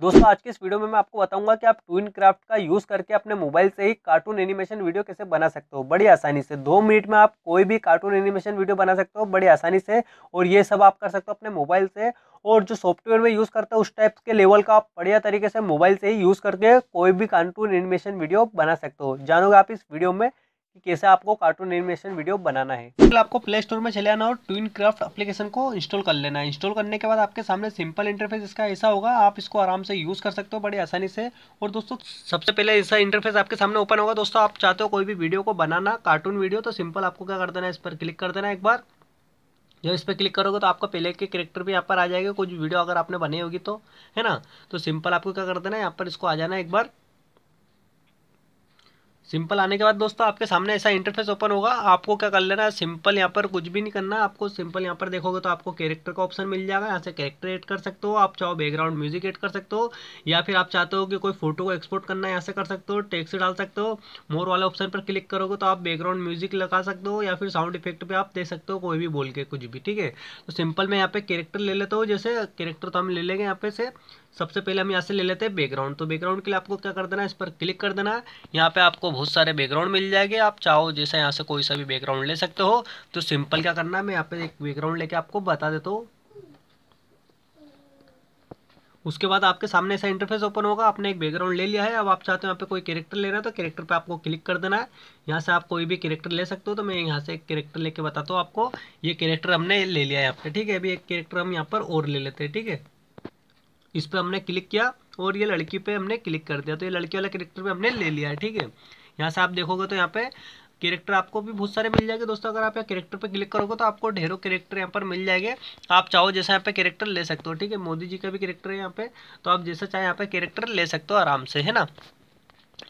दोस्तों आज के इस वीडियो में मैं आपको बताऊंगा कि आप ट्विन क्राफ्ट का यूज़ करके अपने मोबाइल से ही कार्टून एनिमेशन वीडियो कैसे बना सकते हो बड़ी आसानी से दो मिनट में आप कोई भी कार्टून एनिमेशन वीडियो बना सकते हो बड़ी आसानी से और ये सब आप कर सकते हो अपने मोबाइल से और जो सॉफ्टवेयर में यूज़ करते हो उस टाइप के लेवल का आप बढ़िया तरीके से मोबाइल से ही यूज़ करके कोई भी कार्टून एनिमेशन वीडियो बना सकते हो जानोगे आप इस वीडियो में कि कैसे आपको कार्टून एनिमेशन वीडियो बनाना है फिर आपको प्ले स्टोर में चले आना और ट्विन क्राफ्ट एप्लीकेशन को इंस्टॉल कर लेना है इंस्टॉल करने के बाद आपके सामने सिंपल इंटरफेस इसका ऐसा होगा आप इसको आराम से यूज़ कर सकते हो बड़ी आसानी से और दोस्तों सबसे पहले ऐसा इंटरफेस आपके सामने ओपन होगा दोस्तों आप चाहते हो कोई भी वीडियो को बनाना कार्टून वीडियो तो सिंपल आपको क्या कर देना है इस पर क्लिक कर देना एक बार जब इस पर क्लिक करोगे तो आपका पहले के करेक्टर भी यहाँ पर आ जाएगा कुछ वीडियो अगर आपने बनी होगी तो है ना तो सिंपल आपको क्या कर देना है यहाँ पर इसको आ जाना है एक बार सिंपल आने के बाद दोस्तों आपके सामने ऐसा इंटरफेस ओपन होगा आपको क्या कर लेना है सिंपल यहाँ पर कुछ भी नहीं करना आपको सिंपल यहाँ पर देखोगे तो आपको कैरेक्टर का ऑप्शन मिल जाएगा यहाँ से कैरेक्टर एड कर सकते हो आप चाहो बैकग्राउंड म्यूजिक एड कर सकते हो या फिर आप चाहते हो कि कोई फोटो को एक्सपोर्ट करना है यहाँ से कर सकते हो टेक्स्ट डाल सकते हो मोर वाले ऑप्शन पर क्लिक करोगे तो आप बैकग्राउंड म्यूजिक लगा सकते हो या फिर साउंड इफेक्ट पर आप दे सकते हो कोई भी बोल के कुछ भी ठीक है तो सिंपल मैं यहाँ पे कैरेक्टर ले लेता हूँ जैसे कैरेक्टर तो हम ले लेंगे यहाँ पे से सबसे पहले हम यहाँ से ले लेते हैं बैकग्राउंड तो बैकग्राउंड के लिए आपको क्या कर देना है इस पर क्लिक कर देना है यहाँ पे आपको बहुत सारे बैकग्राउंड मिल जाएंगे आप चाहो जैसे यहाँ से कोई सा भी बैकग्राउंड ले सकते हो तो सिंपल क्या करना है मैं यहाँ पे एक बैकग्राउंड लेके आपको बता देता हूँ उसके बाद आपके सामने ऐसा इंटरफेस ओपन होगा आपने एक बैकग्राउंड ले लिया है अब आप चाहते हो यहाँ पे कोई कैरेक्टर लेना है तो कैरेक्टर पे आपको क्लिक कर देना है यहाँ से आप कोई भी कैरेक्टर ले सकते हो तो मैं यहाँ से एक कैरेक्टर लेके बताता हूँ आपको ये कैरेक्टर हमने ले लिया है यहाँ पे ठीक है अभी एक कैरेक्टर हम यहाँ पर और ले लेते हैं ठीक है इस पर हमने क्लिक किया और ये लड़की पे हमने क्लिक कर दिया तो ये लड़की वाला करेक्टर पे हमने ले लिया है ठीक है यहाँ से आप देखोगे तो यहाँ पे कैरेक्टर आपको भी बहुत सारे मिल जाएंगे दोस्तों अगर आप यहाँ करेक्टर पर क्लिक करोगे तो आपको ढेरों करेक्टर यहाँ पर मिल जाएंगे आप चाहो जैसा यहाँ पे कैरेक्टर ले सकते हो ठीक है मोदी जी का भी करेक्टर है यहाँ पे तो आप जैसा चाहे यहाँ पे कैरेक्टर ले सकते हो आराम से है ना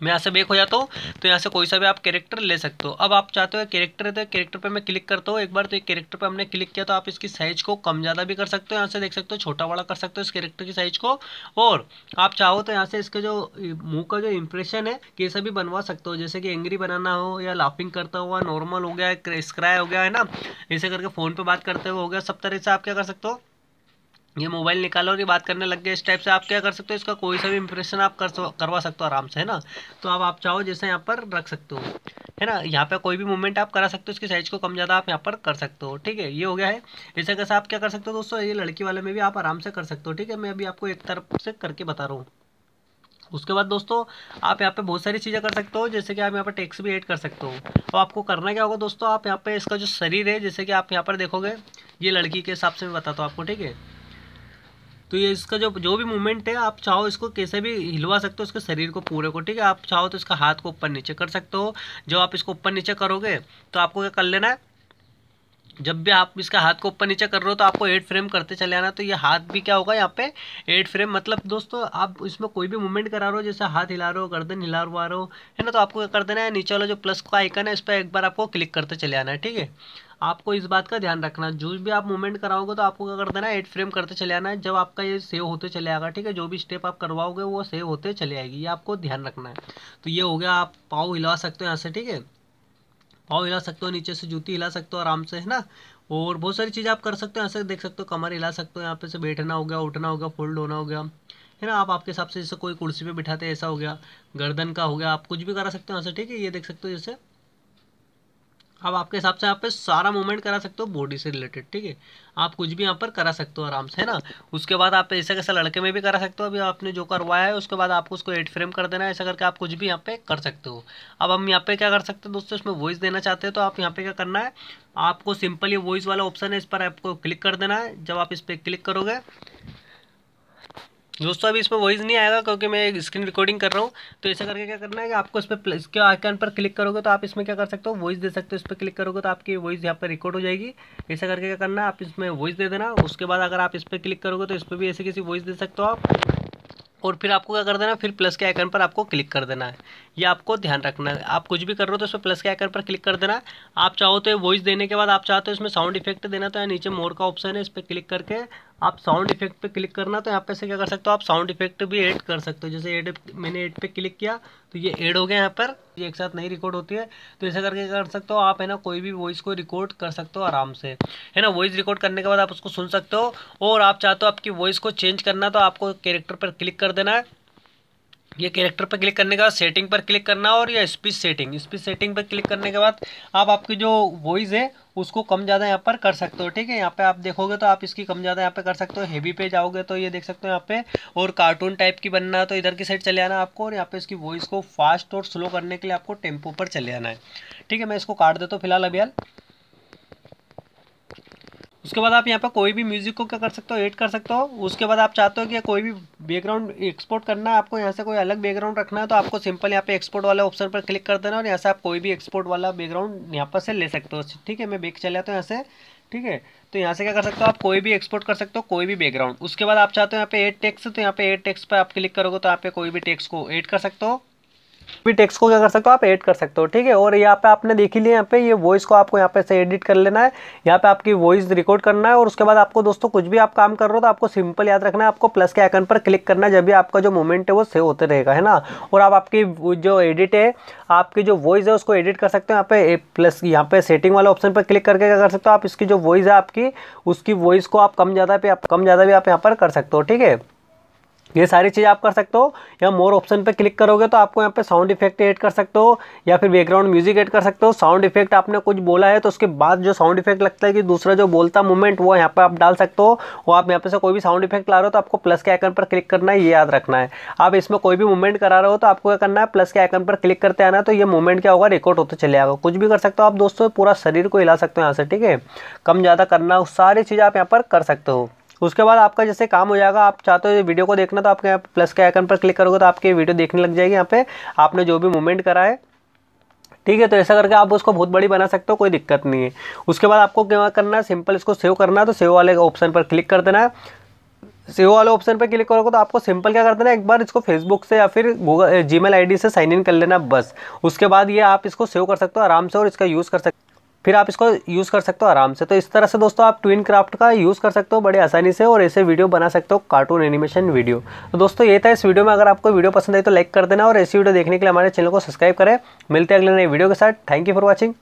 मैं यहाँ से बेक हो जाता हूँ तो यहाँ से कोई सा भी आप कैरेक्टर ले सकते हो अब आप चाहते हो कैरेक्टर तो कैरेक्टर पे मैं क्लिक करता हूँ एक बार तो एक कैरेक्टर पे हमने क्लिक किया तो आप इसकी साइज को कम ज़्यादा भी कर सकते हो यहाँ से देख सकते हो छोटा बड़ा कर सकते हो इस कैरेक्टर की साइज को और आप चाहो तो यहाँ से इसके जो मुँह का जो इंप्रेशन है ये भी बनवा सकते हो जैसे कि एंग्री बनाना हो या लाफिंग करता हुआ नॉर्मल हो गया स्क्राई हो गया है ना ऐसे करके फ़ोन पर बात करते हुए हो गया सब तरह से आप क्या कर सकते हो ये मोबाइल निकालो और ये बात करने लग गए इस टाइप से आप क्या कर सकते हो इसका कोई सा भी इंप्रेशन आप कर करवा सकते हो आराम से है ना तो अब आप चाहो जैसे यहाँ पर रख सकते हो है ना यहाँ पे कोई भी मूवमेंट आप करा सकते हो इसकी साइज़ को कम ज़्यादा आप यहाँ पर कर सकते हो ठीक है ये हो गया है इस तरह से आप क्या कर सकते हो दोस्तों ये लड़की वाले में भी आप आराम से कर सकते हो ठीक है मैं अभी आपको एक तरफ से करके बता रहा हूँ उसके बाद दोस्तों आप यहाँ पे बहुत सारी चीज़ें कर सकते हो जैसे कि आप यहाँ पर टैक्स भी ऐड कर सकते हो और आपको करना क्या होगा दोस्तों आप यहाँ पे इसका जो शरीर है जैसे कि आप यहाँ पर देखोगे ये लड़की के हिसाब से मैं बताता हूँ आपको ठीक है तो ये इसका जो जो भी मूवमेंट है आप चाहो इसको कैसे भी हिलवा सकते हो इसके शरीर को पूरे को ठीक है आप चाहो तो इसका हाथ को ऊपर नीचे कर सकते हो जब आप इसको ऊपर नीचे करोगे तो आपको क्या कर लेना है जब भी आप इसका हाथ को ऊपर नीचे कर रहे हो तो आपको एट फ्रेम करते चले आना तो ये हाथ भी क्या होगा यहाँ पे एट फ्रेम मतलब दोस्तों आप इसमें कोई भी मूवमेंट करा रहे हो जैसे हाथ हिला रहे हो गर्दन हिला रहे हो है ना तो आपको क्या कर देना है नीचे वाला जो प्लस का आइकन है इस पर एक बार आपको क्लिक करते चले आना है ठीक है आपको इस बात का ध्यान रखना जो भी आप मूवमेंट कराओगे तो आपको क्या कर देना है एट फ्रेम करते चले आना है जब आपका ये सेव होते चले आएगा ठीक है जो भी स्टेप आप करवाओगे वो सेव होते चले आएगी ये आपको ध्यान रखना है तो ये हो गया आप पाव हिला सकते हो यहाँ से ठीक है पाव हिला सकते हो नीचे से जूती हिला सकते हो आराम से है ना और बहुत सारी चीज़ें आप कर सकते हो यहाँ से देख सकते हो कमर हिला सकते हो यहाँ पे से बैठना हो गया उठना हो गया फोल्ड होना हो गया है ना आप आपके हिसाब से जैसे कोई कुर्सी पे बिठाते ऐसा हो गया गर्दन का हो गया आप कुछ भी करा सकते हो यहाँ से ठीक है ये देख सकते हो जैसे अब आपके हिसाब से यहाँ पे सारा मूवमेंट करा सकते हो बॉडी से रिलेटेड ठीक है आप कुछ भी यहाँ पर करा सकते हो आराम से है ना उसके बाद आप ऐसे कैसे लड़के में भी करा सकते हो अभी आपने जो करवाया है उसके बाद आपको उसको एट फ्रेम कर देना है ऐसा करके आप कुछ भी यहाँ पे कर सकते हो अब हम यहाँ पे क्या कर सकते हैं दोस्तों इसमें वॉइस देना चाहते हैं तो आप यहाँ पे क्या करना है आपको सिंपल ये वॉइस वाला ऑप्शन है इस पर आपको क्लिक कर देना है जब आप इस पर क्लिक करोगे दोस्तों अभी इसमें वॉइस नहीं आएगा क्योंकि मैं स्क्रीन रिकॉर्डिंग कर रहा हूँ तो ऐसा करके क्या करना है कि आपको इस पर इसके आइकन पर क्लिक करोगे तो आप इसमें क्या कर सकते हो वॉइस दे सकते हो इस पर क्लिक करोगे तो आपकी वॉइस यहाँ पर रिकॉर्ड हो जाएगी ऐसा करके क्या करना है आप इसमें वॉइस दे देना उसके बाद अगर आप इस पर क्लिक करोगे तो इस पर भी ऐसी किसी वॉइस दे सकते हो आप और फिर आपको क्या कर देना फिर प्लस के आइकन पर आपको क्लिक कर देना है ये आपको ध्यान रखना है आप कुछ भी कर रहे हो तो इसमें प्लस के आइकन पर क्लिक कर देना आप चाहो तो वॉइस देने के बाद आप चाहते हो तो इसमें साउंड इफेक्ट देना तो नीचे मोर का ऑप्शन है इस पर क्लिक करके आप साउंड इफेक्ट पे क्लिक करना तो यहाँ पे से क्या कर सकते हो आप साउंड इफेक्ट भी ऐड कर सकते हो जैसे एड मैंने एड पे क्लिक किया तो ये ऐड हो गया यहाँ पर ये एक साथ नहीं रिकॉर्ड होती है तो ऐसा करके कर सकते हो आप है ना कोई भी वॉइस को रिकॉर्ड कर सकते हो आराम से है ना वॉइस रिकॉर्ड करने के बाद आप उसको सुन सकते हो और आप चाहते हो आपकी वॉइस को चेंज करना तो आपको कैरेक्टर पर क्लिक कर देना है ये कैरेक्टर पर क्लिक करने के बाद सेटिंग पर क्लिक करना और या स्पीच सेटिंग स्पीच सेटिंग पर क्लिक करने के बाद आप आपकी जो वॉइस है उसको कम ज़्यादा यहाँ पर कर सकते हो ठीक है यहाँ पे आप देखोगे तो आप इसकी कम ज़्यादा यहाँ पे कर सकते हो हेवी पे जाओगे तो ये देख सकते हो यहाँ पे और कार्टून टाइप की बनना है तो इधर की साइड चले आना आपको और यहाँ पे इसकी वॉइस को फास्ट और स्लो करने के लिए आपको टेम्पो पर चले आना है ठीक है मैं इसको काट देता हूँ फिलहाल अभी उसके बाद आप यहाँ पर कोई भी म्यूज़िक को क्या कर सकते हो एड कर सकते हो उसके बाद आप चाहते हो कि कोई भी बैकग्राउंड एक्सपोर्ट करना है आपको यहाँ से कोई अलग बैकग्राउंड रखना है तो आपको सिंपल यहाँ पे एक्सपोर्ट वाले ऑप्शन पर क्लिक कर देना और यहाँ से आप कोई भी एक्सपोर्ट वाला बैकग्राउंड यहाँ पर से ले सकते हो ठीक है मैं बेक जाता हूँ यहाँ से ठीक है तो यहाँ से क्या कर सकते हो आप कोई भी एक्सपोर्ट कर सकते हो कोई भी बैकग्राउंड उसके बाद आप चाहते हो यहाँ पे एड टेक्स तो यहाँ पे एड टेक्स पर आप क्लिक करोगे तो आप कोई भी टेक्स को एड कर सकते हो भी टेक्स्ट को क्या कर सकते हो आप ऐड कर सकते हो ठीक है और यहाँ पे आपने देख ही लिया यहाँ पे ये वॉइस को आपको यहाँ पे से एडिट कर लेना है यहाँ पे आपकी वॉइस रिकॉर्ड करना है और उसके बाद आपको दोस्तों कुछ भी आप काम कर रहे हो तो आपको सिंपल याद रखना है आपको प्लस के आइकन पर क्लिक करना है जब भी आपका जो मोमेंट है वो सेव होते रहेगा है ना और आप आपकी जो एडिट है आपकी जो वॉइस है उसको एडिट कर सकते हो यहाँ पे प्लस यहाँ पे सेटिंग वाले ऑप्शन पर क्लिक करके क्या कर सकते हो आप इसकी जो वॉइस है आपकी उसकी वॉइस को आप कम ज़्यादा पे आप कम ज़्यादा भी आप यहाँ पर कर सकते हो ठीक है ये सारी चीज़ आप कर सकते हो या मोर ऑप्शन पे क्लिक करोगे तो आपको यहाँ पे साउंड इफेक्ट ऐड कर सकते हो या फिर बैकग्राउंड म्यूजिक ऐड कर सकते हो साउंड इफेक्ट आपने कुछ बोला है तो उसके बाद जो साउंड इफेक्ट लगता है कि दूसरा जो बोलता मूवमेंट वो यहाँ पे आप डाल सकते हो वो आप यहाँ पे से कोई भी साउंड इफेक्ट ला रहे हो तो आपको प्लस के आइकन पर क्लिक करना है ये याद रखना है आप इसमें कोई भी मूवमेंट करा रहे हो तो आपको क्या करना है प्लस के आइकन पर क्लिक करते आना तो ये मूवमेंट क्या होगा रिकॉर्ड होते चले आएगा कुछ भी कर सकते हो आप दोस्तों पूरा शरीर को हिला सकते हो यहाँ से ठीक है कम ज़्यादा करना सारी चीज़ आप यहाँ पर कर सकते हो उसके बाद आपका जैसे काम हो जाएगा आप चाहते हो वीडियो को देखना तो आपके यहाँ प्लस के आइकन पर क्लिक करोगे तो आपकी वीडियो देखने लग जाएगी यहाँ पे आपने जो भी मूवमेंट करा है ठीक है तो ऐसा करके आप उसको बहुत बड़ी बना सकते हो कोई दिक्कत नहीं है उसके बाद आपको क्या करना है सिंपल इसको सेव करना है तो सेव वाले ऑप्शन पर तो क्लिक कर देना है सेव वाले ऑप्शन पर क्लिक करोगे तो आपको सिंपल क्या कर देना एक बार इसको फेसबुक से या फिर गूगल जी मेल से साइन इन कर लेना बस उसके बाद ये आप इसको सेव कर सकते हो आराम से और इसका यूज़ कर सकते फिर आप इसको यूज़ कर सकते हो आराम से तो इस तरह से दोस्तों आप ट्विन क्राफ्ट का यूज़ कर सकते हो बड़े आसानी से और ऐसे वीडियो बना सकते हो कार्टून एनिमेशन वीडियो तो दोस्तों ये था इस वीडियो में अगर आपको वीडियो पसंद आई तो लाइक कर देना और ऐसी वीडियो देखने के लिए हमारे चैनल को सब्सक्राइब करें मिलते हैं अगले नए वीडियो के साथ थैंक यू फॉर वॉचिंग